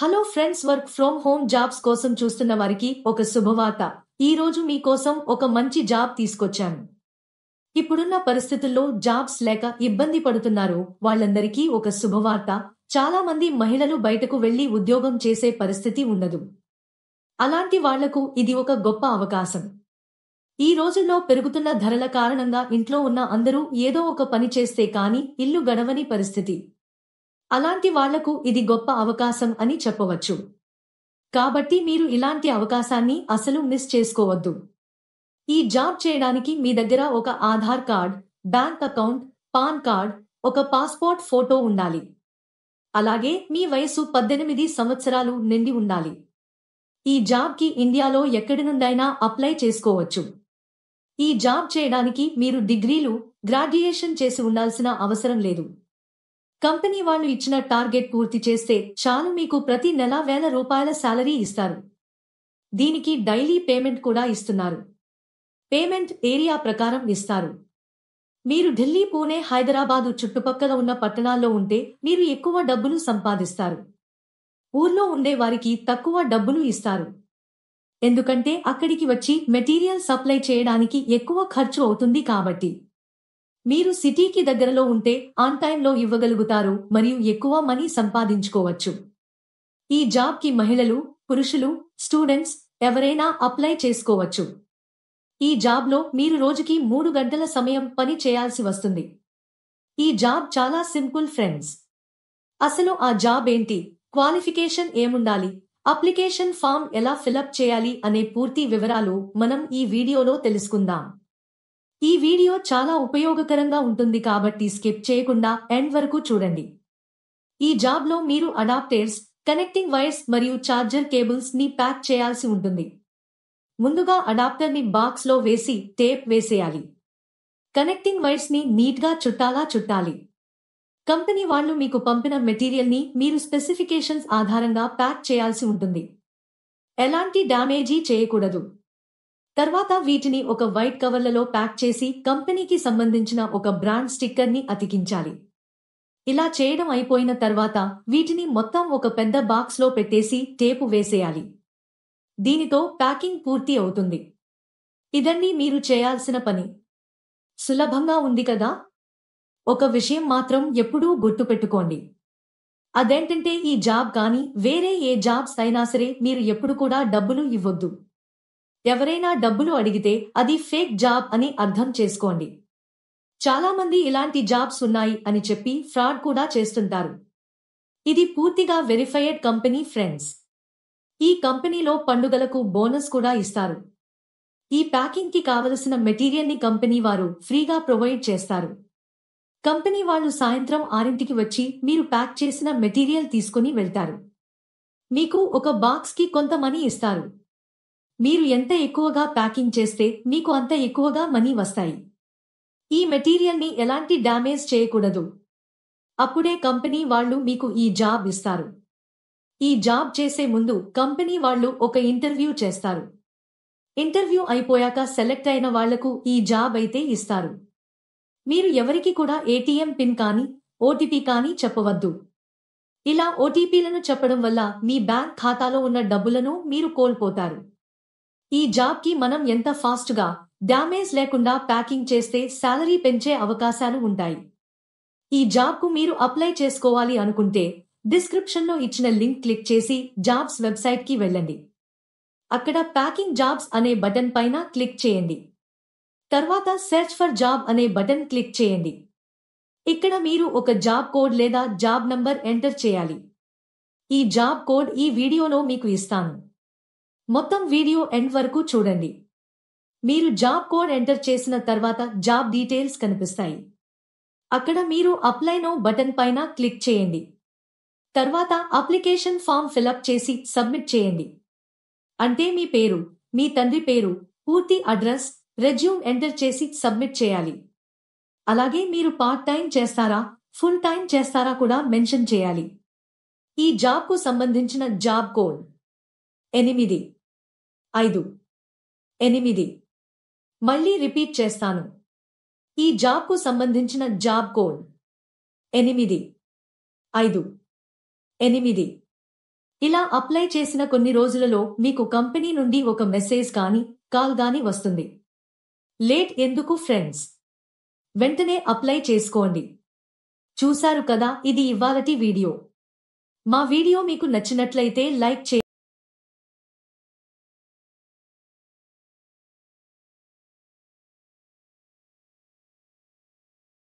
hello friends work from home jobs కోసం చూస్తున్న వారికి ఒక శుభవార్త ఈ రోజు మీకోసం ఒక మంచి జాబ్ తీసుకొచ్చాను ఇప్పుడున్న పరిస్థితుల్లో జాబ్స్ లేక ఇబ్బంది పడుతున్నారు వాళ్ళందరికీ ఒక శుభవార్త చాలా మంది మహిళలు బయటకు వెళ్లి ఉద్యోగం చేసే పరిస్థితి ఉండదు అలాంటి వాళ్లకు ఇది ఒక గొప్ప అవకాశం ఈ రోజుల్లో పెరుగుతున్న ధరల కారణంగా ఇంట్లో ఉన్న అందరూ ఏదో ఒక పని చేస్తే కానీ ఇల్లు గడవని పరిస్థితి అలాంటి వాళ్లకు ఇది గొప్ప అవకాశం అని చెప్పవచ్చు కాబట్టి మీరు ఇలాంటి అవకాశాన్ని అసలు మిస్ చేసుకోవద్దు ఈ జాబ్ చేయడానికి మీ దగ్గర ఒక Aadhaar card bank account PAN card ఒక పాస్పోర్ట్ ఫోటో ఉండాలి అలాగే మీ వయసు పద్దెనిమిది సంవత్సరాలు నిండి ఉండాలి ఈ జాబ్కి ఇండియాలో ఎక్కడి నుండైనా అప్లై చేసుకోవచ్చు ఈ జాబ్ చేయడానికి మీరు డిగ్రీలు గ్రాడ్యుయేషన్ చేసి ఉండాల్సిన అవసరం లేదు కంపెనీ వాళ్ళు ఇచ్చిన టార్గెట్ పూర్తి చేస్తే చాలు మీకు ప్రతి నెల వేల రూపాయల శాలరీ ఇస్తారు దీనికి డైలీ పేమెంట్ కూడా ఇస్తున్నారు పేమెంట్ ఏరియా ప్రకారం ఇస్తారు మీరు ఢిల్లీ పూణే హైదరాబాదు చుట్టుపక్కల ఉన్న పట్టణాల్లో ఉంటే మీరు ఎక్కువ డబ్బులు సంపాదిస్తారు ఊర్లో ఉండే వారికి తక్కువ డబ్బులు ఇస్తారు ఎందుకంటే అక్కడికి వచ్చి మెటీరియల్ సప్లై చేయడానికి ఎక్కువ ఖర్చు అవుతుంది కాబట్టి మీరు సిటీకి దగ్గరలో ఉంటే ఆన్ టైంలో ఇవ్వగలుగుతారు మరియు ఎక్కువ మనీ సంపాదించుకోవచ్చు ఈ జాబ్కి మహిళలు పురుషులు స్టూడెంట్స్ ఎవరైనా అప్లై చేసుకోవచ్చు ఈ జాబ్లో మీరు రోజుకి మూడు గంటల సమయం పని చేయాల్సి వస్తుంది ఈ జాబ్ చాలా సింపుల్ ఫ్రెండ్స్ అసలు ఆ జాబ్ ఏంటి క్వాలిఫికేషన్ ఏముండాలి అప్లికేషన్ ఫామ్ ఎలా ఫిలప్ చేయాలి అనే పూర్తి వివరాలు మనం ఈ వీడియోలో తెలుసుకుందాం ఈ వీడియో చాలా ఉపయోగకరంగా ఉంటుంది కాబట్టి స్కిప్ చేయకుండా ఎండ్ వరకు చూడండి ఈ జాబ్లో మీరు అడాప్టర్స్ కనెక్టింగ్ వైర్స్ మరియు ఛార్జర్ కేబుల్స్ ని ప్యాక్ చేయాల్సి ఉంటుంది ముందుగా అడాప్టర్ ని బాక్స్ లో వేసి టేప్ వేసేయాలి కనెక్టింగ్ వైర్స్ ని నీట్ గా చుట్టాలా చుట్టాలి కంపెనీ వాళ్ళు మీకు పంపిన మెటీరియల్ ని మీరు స్పెసిఫికేషన్స్ ఆధారంగా ప్యాక్ చేయాల్సి ఉంటుంది ఎలాంటి డామేజీ చేయకూడదు తర్వాత వీటిని ఒక వైట్ కవర్లలో ప్యాక్ చేసి కంపెనీకి సంబంధించిన ఒక బ్రాండ్ స్టిక్కర్ని అతికించాలి ఇలా చేయడం అయిపోయిన తర్వాత వీటిని మొత్తం ఒక పెద్ద బాక్స్లో పెట్టేసి టేపు వేసేయాలి దీనితో ప్యాకింగ్ పూర్తి అవుతుంది ఇదన్నీ మీరు చేయాల్సిన పని సులభంగా ఉంది కదా ఒక విషయం మాత్రం ఎప్పుడూ గుర్తుపెట్టుకోండి అదేంటంటే ఈ జాబ్ కానీ వేరే ఏ జాబ్స్ అయినా సరే మీరు ఎప్పుడు కూడా డబ్బులు ఇవ్వొద్దు ఎవరైనా డబ్బులు అడిగితే అది ఫేక్ జాబ్ అని అర్థం చేసుకోండి చాలామంది ఇలాంటి జాబ్స్ ఉన్నాయి అని చెప్పి ఫ్రాడ్ కూడా చేస్తుంటారు ఇది పూర్తిగా వెరిఫైడ్ కంపెనీ ఫ్రెండ్స్ ఈ కంపెనీలో పండుగలకు బోనస్ కూడా ఇస్తారు ఈ ప్యాకింగ్కి కావలసిన మెటీరియల్ని కంపెనీ వారు ఫ్రీగా ప్రొవైడ్ చేస్తారు కంపెనీ వాళ్ళు సాయంత్రం ఆరింటికి వచ్చి మీరు ప్యాక్ చేసిన మెటీరియల్ తీసుకుని వెళ్తారు మీకు ఒక బాక్స్కి కొంత మనీ ఇస్తారు మీరు ఎంత ఎక్కువగా ప్యాకింగ్ చేస్తే మీకు అంత ఎక్కువగా మనీ వస్తాయి ఈ మెటీరియల్ని ఎలాంటి డ్యామేజ్ చేయకూడదు అప్పుడే కంపెనీ వాళ్ళు మీకు ఈ జాబ్ ఇస్తారు ఈ జాబ్ చేసే ముందు కంపెనీ వాళ్ళు ఒక ఇంటర్వ్యూ చేస్తారు ఇంటర్వ్యూ అయిపోయాక సెలెక్ట్ అయిన వాళ్లకు ఈ జాబ్ అయితే ఇస్తారు మీరు ఎవరికి కూడా ఏటీఎం పిన్ కానీ ఓటీపీ కానీ చెప్పవద్దు ఇలా ఓటీపీలను చెప్పడం వల్ల మీ బ్యాంక్ ఖాతాలో ఉన్న డబ్బులను మీరు కోల్పోతారు ఈ జాబ్కి మనం ఎంత ఫాస్ట్గా డ్యామేజ్ లేకుండా ప్యాకింగ్ చేస్తే శాలరీ పెంచే అవకాశాలు ఉంటాయి ఈ జాబ్కు మీరు అప్లై చేసుకోవాలి అనుకుంటే డిస్క్రిప్షన్లో ఇచ్చిన లింక్ క్లిక్ చేసి జాబ్స్ వెబ్సైట్కి వెళ్ళండి అక్కడ ప్యాకింగ్ జాబ్స్ అనే బటన్ పైన క్లిక్ చేయండి తర్వాత సెర్చ్ ఫర్ జాబ్ అనే బటన్ క్లిక్ చేయండి ఇక్కడ మీరు ఒక జాబ్ కోడ్ లేదా జాబ్ నంబర్ ఎంటర్ చేయాలి ఈ జాబ్ కోడ్ ఈ వీడియోలో మీకు ఇస్తాను మొత్తం వీడియో ఎండ్ వరకు చూడండి మీరు జాబ్ కోడ్ ఎంటర్ చేసిన తర్వాత జాబ్ డీటెయిల్స్ కనిపిస్తాయి అక్కడ మీరు అప్లైనో బటన్ పైన క్లిక్ చేయండి తర్వాత అప్లికేషన్ ఫామ్ ఫిలప్ చేసి సబ్మిట్ చేయండి అంటే మీ పేరు మీ తండ్రి పేరు పూర్తి అడ్రస్ రెజ్యూమ్ ఎంటర్ చేసి సబ్మిట్ చేయాలి అలాగే మీరు పార్ట్ టైం చేస్తారా ఫుల్ టైం చేస్తారా కూడా మెన్షన్ చేయాలి ఈ జాబ్కు సంబంధించిన జాబ్ కోడ్ ఎనిమిది ఐదు ఎనిమిది మళ్ళీ రిపీట్ చేస్తాను ఈ జాబ్కు సంబంధించిన జాబ్ కోడ్ ఎనిమిది ఐదు ఎనిమిది ఇలా అప్లై చేసిన కొన్ని రోజులలో మీకు కంపెనీ నుండి ఒక మెసేజ్ కానీ కాల్ కానీ వస్తుంది లేట్ ఎందుకు ఫ్రెండ్స్ వెంటనే అప్లై చేసుకోండి చూశారు కదా ఇది ఇవాళటి వీడియో మా వీడియో మీకు నచ్చినట్లయితే లైక్ చే